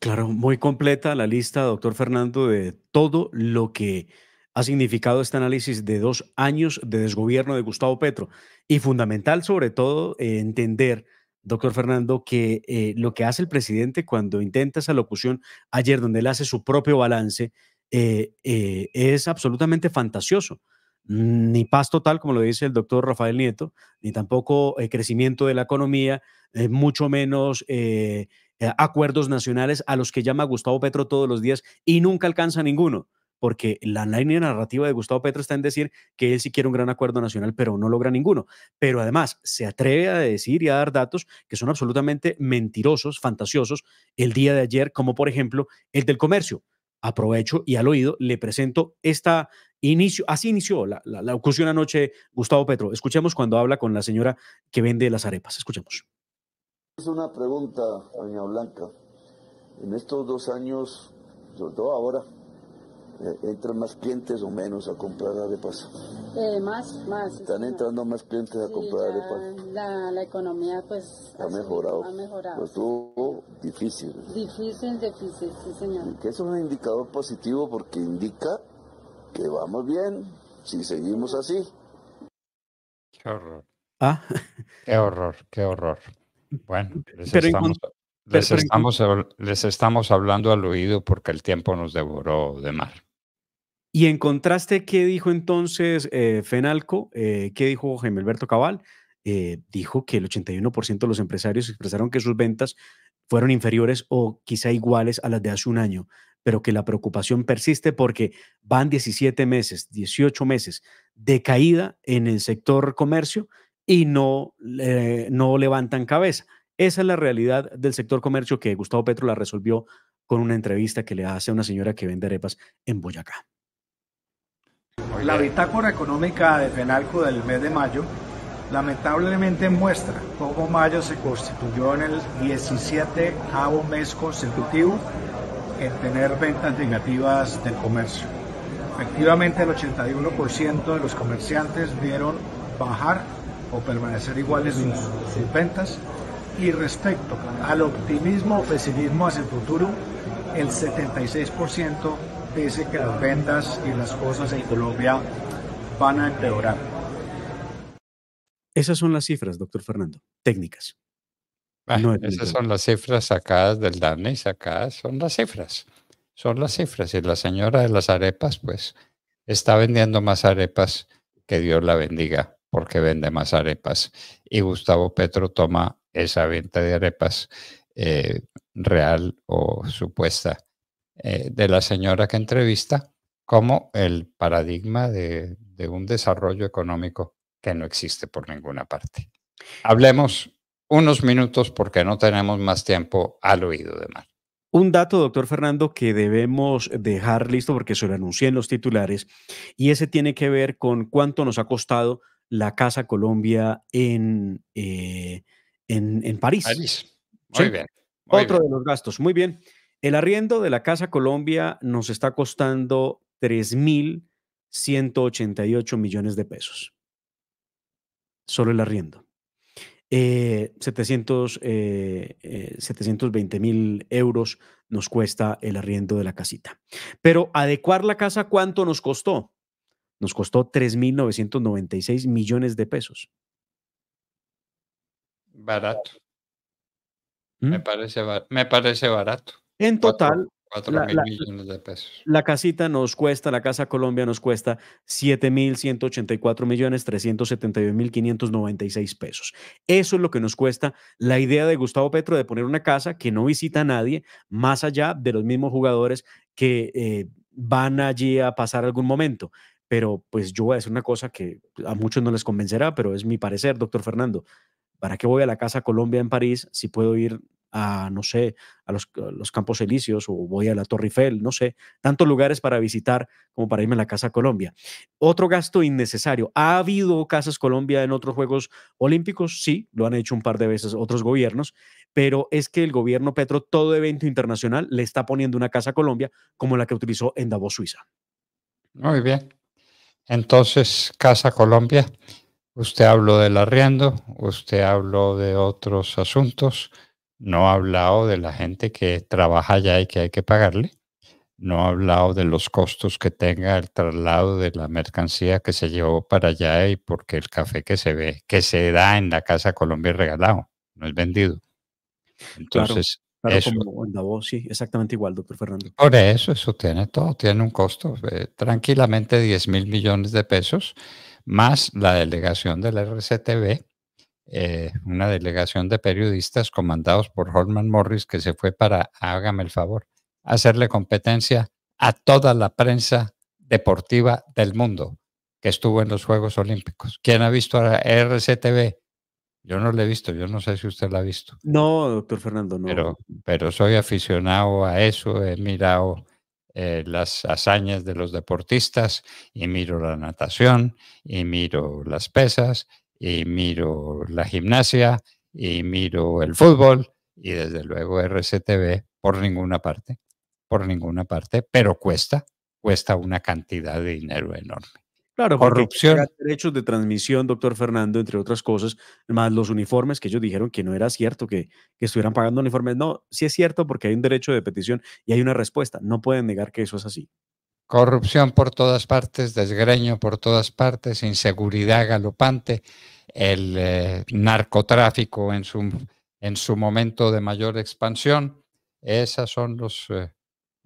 Claro, muy completa la lista, doctor Fernando, de todo lo que ha significado este análisis de dos años de desgobierno de Gustavo Petro. Y fundamental, sobre todo, eh, entender, doctor Fernando, que eh, lo que hace el presidente cuando intenta esa locución ayer, donde él hace su propio balance, eh, es absolutamente fantasioso. Ni paz total, como lo dice el doctor Rafael Nieto, ni tampoco crecimiento de la economía, mucho menos eh, acuerdos nacionales a los que llama Gustavo Petro todos los días y nunca alcanza ninguno porque la línea narrativa de Gustavo Petro está en decir que él sí quiere un gran acuerdo nacional, pero no logra ninguno. Pero además se atreve a decir y a dar datos que son absolutamente mentirosos, fantasiosos, el día de ayer, como por ejemplo el del comercio. Aprovecho y al oído le presento esta inicio, así inició la, la, la anoche Gustavo Petro. Escuchemos cuando habla con la señora que vende las arepas. Escuchemos. Es una pregunta, doña Blanca. En estos dos años, sobre todo ahora, eh, ¿entran más clientes o menos a comprar arepas? Eh, más, más. ¿Están entrando más clientes a comprar arepas? La, la, economía pues ha, mejorado. Ha mejorado. estuvo pues, difícil. Difícil, difícil, sí señor. que es un indicador positivo porque indica que vamos bien si seguimos así. Qué horror. Ah, qué horror, qué horror. Bueno, les, estamos, les, estamos, hablando al oído porque el tiempo nos devoró de mar. Y en contraste, ¿qué dijo entonces eh, Fenalco? Eh, ¿Qué dijo Jaime Alberto Cabal? Eh, dijo que el 81% de los empresarios expresaron que sus ventas fueron inferiores o quizá iguales a las de hace un año, pero que la preocupación persiste porque van 17 meses, 18 meses de caída en el sector comercio y no, eh, no levantan cabeza. Esa es la realidad del sector comercio que Gustavo Petro la resolvió con una entrevista que le hace a una señora que vende arepas en Boyacá. La bitácora económica de Fenalco del mes de mayo lamentablemente muestra cómo mayo se constituyó en el 17 mes consecutivo en tener ventas negativas del comercio. Efectivamente, el 81% de los comerciantes vieron bajar o permanecer iguales en sus ventas. Y respecto al optimismo o pesimismo hacia el futuro, el 76% dice que las ventas y las cosas en Colombia van a empeorar. Esas son las cifras, doctor Fernando, técnicas. Ah, esas son las cifras sacadas del DANE sacadas, son las cifras, son las cifras. Y la señora de las arepas, pues, está vendiendo más arepas que Dios la bendiga porque vende más arepas. Y Gustavo Petro toma esa venta de arepas eh, real o supuesta eh, de la señora que entrevista como el paradigma de, de un desarrollo económico que no existe por ninguna parte. Hablemos unos minutos porque no tenemos más tiempo al oído de mar. Un dato, doctor Fernando, que debemos dejar listo porque se lo anuncié en los titulares y ese tiene que ver con cuánto nos ha costado la Casa Colombia eh, en, en, París. París. Muy bien. Otro de los gastos. Muy bien. El arriendo de la Casa Colombia nos está costando 3.188 millones de pesos. Solo el arriendo. 700, eh, 720 eh, mil euros nos cuesta el arriendo de la casita. Pero adecuar la casa, ¿cuánto nos costó? nos costó 3.996 millones de pesos. Barato. Me, ¿Mm? parece barato. En total, 4 millones de pesos. La casita nos cuesta, la Casa Colombia nos cuesta 7.184 millones pesos. Eso es lo que nos cuesta la idea de Gustavo Petro de poner una casa que no visita a nadie, más allá de los mismos jugadores que eh, van allí a pasar algún momento. Pero pues yo voy a decir una cosa que a muchos no les convencerá, pero es mi parecer, doctor Fernando. ¿Para qué voy a la Casa Colombia en París si puedo ir a, no sé, a los, los Campos Elíseos o voy a la Torre Eiffel, no sé, tantos lugares para visitar como para irme a la Casa Colombia. Otro gasto innecesario. ¿Ha habido Casas Colombia en otros Juegos Olímpicos? Sí, lo han hecho un par de veces otros gobiernos, pero es que el gobierno Petro todo evento internacional le está poniendo una Casa Colombia como la que utilizó en Davos, Suiza. Muy bien. Entonces, Casa Colombia, usted habló del arriendo, usted habló de otros asuntos, no ha hablado de la gente que trabaja allá y que hay que pagarle, no ha hablado de los costos que tenga el traslado de la mercancía que se llevó para allá y porque el café que se ve, que se da en la Casa Colombia es regalado, no es vendido. Entonces, Claro, eso. como sí, exactamente igual, doctor Fernando. Por eso, eso tiene todo, tiene un costo, tranquilamente 10 mil millones de pesos, más la delegación del RCTV, eh, una delegación de periodistas comandados por Holman Morris que se fue para, hágame el favor, hacerle competencia a toda la prensa deportiva del mundo que estuvo en los Juegos Olímpicos. ¿Quién ha visto a RCTV? Yo no la he visto, yo no sé si usted la ha visto. No, doctor Fernando, no. Pero, soy aficionado a eso, he mirado eh, las hazañas de los deportistas y miro la natación y miro las pesas y miro la gimnasia y miro el fútbol y desde luego RCTV por ninguna parte, por ninguna parte, pero cuesta, cuesta una cantidad de dinero enorme. Claro, corrupción. Derechos de transmisión, doctor Fernando, entre otras cosas, más los uniformes que ellos dijeron que no era cierto que, que, estuvieran pagando uniformes. No, sí es cierto porque hay un derecho de petición y hay una respuesta. No pueden negar que eso es así. Corrupción por todas partes, desgreño por todas partes, inseguridad galopante, el eh, narcotráfico en su, en su momento de mayor expansión. Esas son los eh,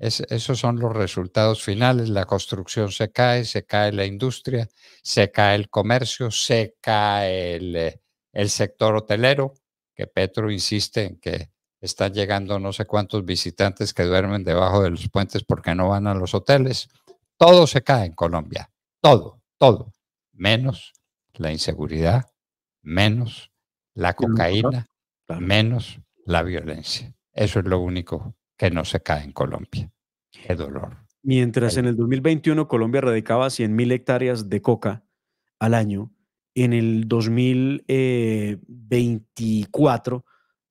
esos son los resultados finales. La construcción se cae, se cae la industria, se cae el comercio, se cae el, eh, el sector hotelero, que Petro insiste en que están llegando no sé cuántos visitantes que duermen debajo de los puentes porque no van a los hoteles. Todo se cae en Colombia, todo, todo, menos la inseguridad, menos la cocaína, menos la violencia. Eso es lo único que no se cae en Colombia. Qué dolor. Mientras en el 2021 Colombia radicaba 100.000 hectáreas de coca al año, en el 2024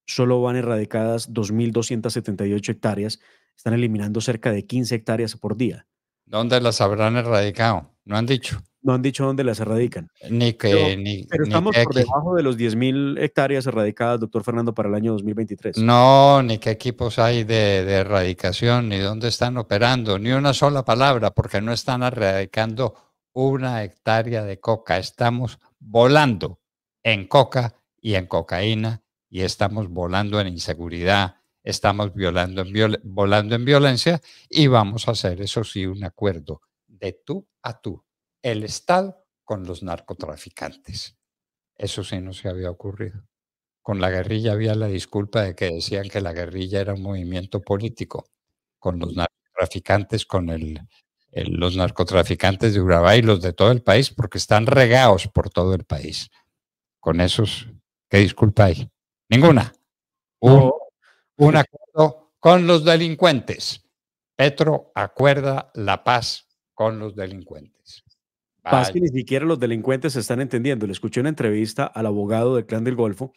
solo van erradicadas 2.278 hectáreas. Están eliminando cerca de 15 hectáreas por día. ¿Dónde las habrán erradicado? No han dicho. No han dicho dónde las erradican. Ni que, pero, ni, pero estamos por debajo de los 10.000 hectáreas erradicadas, doctor Fernando, para el año 2023. No, ni qué equipos hay de, erradicación, ni dónde están operando, ni una sola palabra, porque no están erradicando una hectárea de coca. Estamos volando en coca y en cocaína y estamos volando en inseguridad, estamos violando en volando en violencia y vamos a hacer, eso sí, un acuerdo de tú a tú el Estado con los narcotraficantes. Eso sí no se había ocurrido. Con la guerrilla había la disculpa de que decían que la guerrilla era un movimiento político. Con los narcotraficantes, con los narcotraficantes de Urabá y los de todo el país, porque están regados por todo el país. Con esos, ¿qué disculpa hay? Ninguna. hubo un acuerdo con los delincuentes. Petro acuerda la paz con los delincuentes que ni siquiera los delincuentes se están entendiendo. Le escuché una entrevista al abogado del Clan del Golfo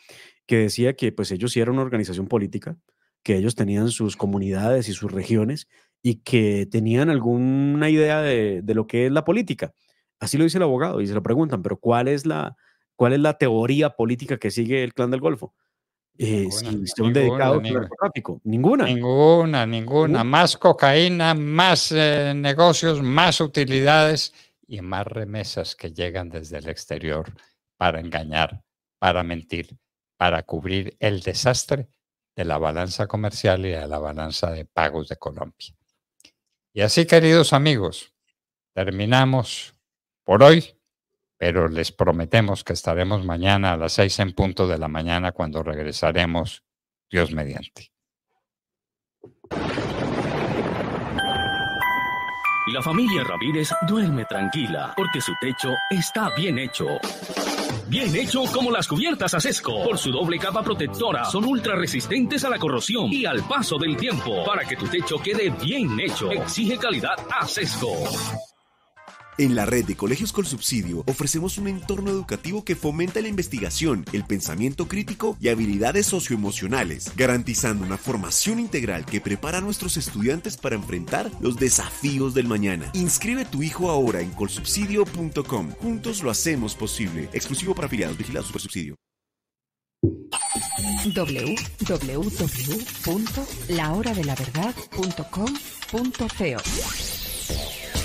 que decía que pues ellos sí eran una organización política, que ellos tenían sus comunidades y sus regiones y que tenían alguna idea de, lo que es la política. Así lo dice el abogado y se lo preguntan, pero ¿cuál es la, cuál es la teoría política que sigue el Clan del Golfo? Eh, ninguna, si al narcotráfico. Ninguna. Ninguna, ninguna. Más cocaína, más eh, negocios, más utilidades y más remesas que llegan desde el exterior para engañar, para mentir, para cubrir el desastre de la balanza comercial y de la balanza de pagos de Colombia. Y así, queridos amigos, terminamos por hoy, pero les prometemos que estaremos mañana a las seis en punto de la mañana cuando regresaremos, Dios mediante. La familia Ramírez duerme tranquila porque su techo está bien hecho. Bien hecho como las cubiertas Asesco. Por su doble capa protectora son ultra resistentes a la corrosión y al paso del tiempo. Para que tu techo quede bien hecho, exige calidad Asesco. En la red de colegios con subsidio ofrecemos un entorno educativo que fomenta la investigación, el pensamiento crítico y habilidades socioemocionales, garantizando una formación integral que prepara a nuestros estudiantes para enfrentar los desafíos del mañana. Inscribe tu hijo ahora en colsubsidio.com. Juntos lo hacemos posible. Exclusivo para afiliados, vigilado subsidio. www.lahoradelaverdad.com.co